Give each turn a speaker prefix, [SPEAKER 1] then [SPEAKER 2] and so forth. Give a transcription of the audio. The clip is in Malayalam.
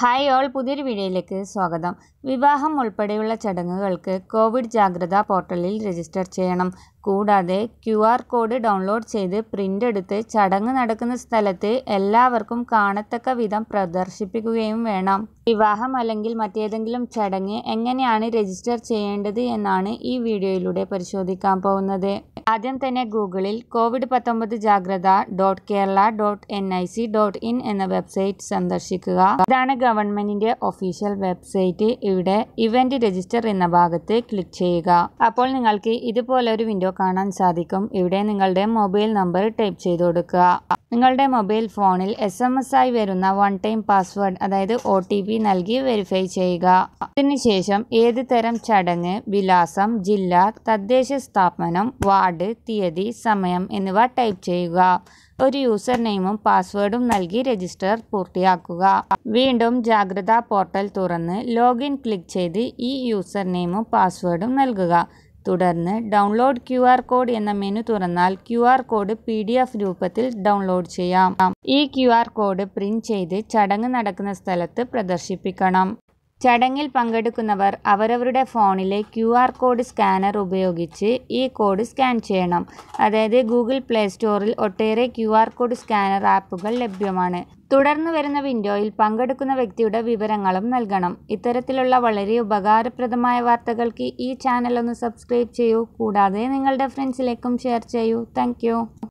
[SPEAKER 1] ഹായ് ഓൾ പുതിയൊരു വീഡിയോയിലേക്ക് സ്വാഗതം വിവാഹം ഉൾപ്പെടെയുള്ള ചടങ്ങുകൾക്ക് കോവിഡ് ജാഗ്രതാ പോർട്ടലിൽ രജിസ്റ്റർ ചെയ്യണം കൂടാതെ ക്യു ആർ കോഡ് ഡൗൺലോഡ് ചെയ്ത് പ്രിൻ്റ് എടുത്ത് ചടങ്ങ് നടക്കുന്ന സ്ഥലത്ത് എല്ലാവർക്കും കാണത്തക്ക വിധം പ്രദർശിപ്പിക്കുകയും വേണം വിവാഹം അല്ലെങ്കിൽ മറ്റേതെങ്കിലും ചടങ്ങ് എങ്ങനെയാണ് രജിസ്റ്റർ ചെയ്യേണ്ടത് എന്നാണ് ഈ വീഡിയോയിലൂടെ പരിശോധിക്കാൻ പോകുന്നത് ആദ്യം തന്നെ ഗൂഗിളിൽ കോവിഡ് പത്തൊമ്പത് Jagratha dot Kerala dot N I C dot in എന്ന വെബ്സൈറ്റ് സന്ദർശിക്കുക ഇതാണ് ഗവൺമെന്റിന്റെ ഒഫീഷ്യൽ വെബ്സൈറ്റ് ഇവിടെ ഇവന്റ് രജിസ്റ്റർ എന്ന ഭാഗത്ത് ക്ലിക്ക് ചെയ്യുക അപ്പോൾ നിങ്ങൾക്ക് ഇതുപോലൊരു വിൻഡോ കാണാൻ സാധിക്കും ഇവിടെ നിങ്ങളുടെ മൊബൈൽ നമ്പർ ടൈപ്പ് ചെയ്ത് കൊടുക്കുക നിങ്ങളുടെ മൊബൈൽ ഫോണിൽ എസ് എം എസ് ആയി വരുന്ന വൺ ടൈം പാസ്വേഡ് അതായത് ഒ ടി പി നൽകി വെരിഫൈ ചെയ്യുക അതിനുശേഷം ഏത് തരം ചടങ്ങ് വിലാസം ജില്ല തദ്ദേശ സ്ഥാപനം വാർഡ് തീയതി സമയം എന്നിവ ടൈപ്പ് ചെയ്യുക ഒരു യൂസർ നെയിമും പാസ്വേഡും നൽകി രജിസ്റ്റർ പൂർത്തിയാക്കുക വീണ്ടും ജാഗ്രതാ പോർട്ടൽ തുറന്ന് ലോഗിൻ ക്ലിക്ക് ചെയ്ത് ഈ യൂസർ നെയിമും പാസ്വേഡും നൽകുക തുടർന്ന് ഡൗൺലോഡ് ക്യു ആർ കോഡ് എന്ന മെനു തുറന്നാൽ Q R code P D F രൂപത്തിൽ ഡൗൺലോഡ് ചെയ്യാം ഈ ക്യു ആർ കോഡ് പ്രിന്റ് ചെയ്ത് ചടങ്ങ് നടക്കുന്ന സ്ഥലത്ത് പ്രദർശിപ്പിക്കണം ചടങ്ങിൽ പങ്കെടുക്കുന്നവർ അവരവരുടെ ഫോണിലെ ക്യു ആർ കോഡ് സ്കാനർ ഉപയോഗിച്ച് ഈ കോഡ് സ്കാൻ ചെയ്യണം അതായത് ഗൂഗിൾ പ്ലേ സ്റ്റോറിൽ ഒട്ടേറെ ക്യു ആർ കോഡ് സ്കാനർ ആപ്പുകൾ ലഭ്യമാണ് തുടർന്ന് വരുന്ന വിൻഡോയിൽ പങ്കെടുക്കുന്ന വ്യക്തിയുടെ വിവരങ്ങളും നൽകണം ഇത്തരത്തിലുള്ള വളരെ ഉപകാരപ്രദമായ വാർത്തകൾക്ക് ഈ ചാനൽ ഒന്ന് സബ്സ്ക്രൈബ് ചെയ്യൂ കൂടാതെ നിങ്ങളുടെ ഫ്രണ്ട്സിലേക്കും ഷെയർ ചെയ്യൂ താങ്ക്